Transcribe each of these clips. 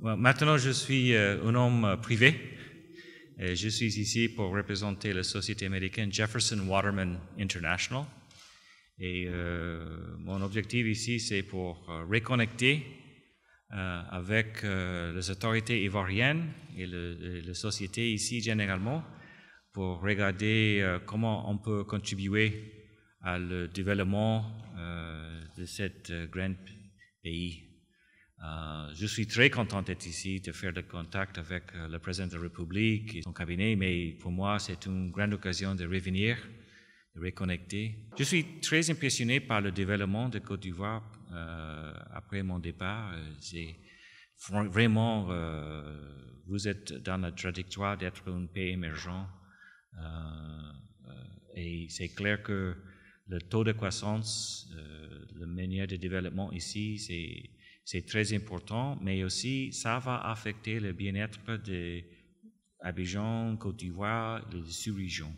Maintenant, je suis euh, un homme euh, privé. Et je suis ici pour représenter la société américaine Jefferson Waterman International. Et euh, mon objectif ici, c'est pour reconnecter avec les autorités ivoiriennes et, le, société ici généralement pour regarder comment on peut contribuer à le développement de cette grand pays. Euh, je suis très content d'être ici, de faire le contact avec euh, le président de la République et son cabinet, mais pour moi, c'est une grande occasion de revenir, de reconnecter. Je suis très impressionné par le développement de Côte d'Ivoire euh, après mon départ. C'est vraiment, vous êtes dans la trajectoire d'être un pays émergent. et c'est clair que le taux de croissance, la manière de développement ici, c'est c'est très important, mais aussi ça va affecter le bien-être des Abidjan, Côte d'Ivoire, les sous-régions.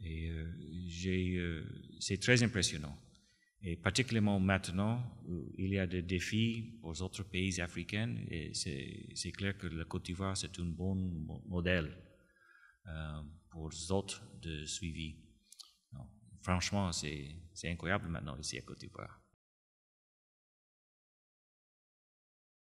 Et euh, euh, c'est très impressionnant. Et particulièrement maintenant, euh, il y a des défis aux autres pays africains et c'est clair que la Côte d'Ivoire, c'est un bon modèle pour d'autres autres de suivi. Franchement, c'est incroyable maintenant ici à Côte d'Ivoire.